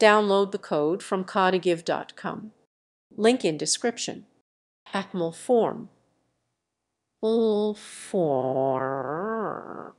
Download the code from codagive.com. Link in description. ACML form. form.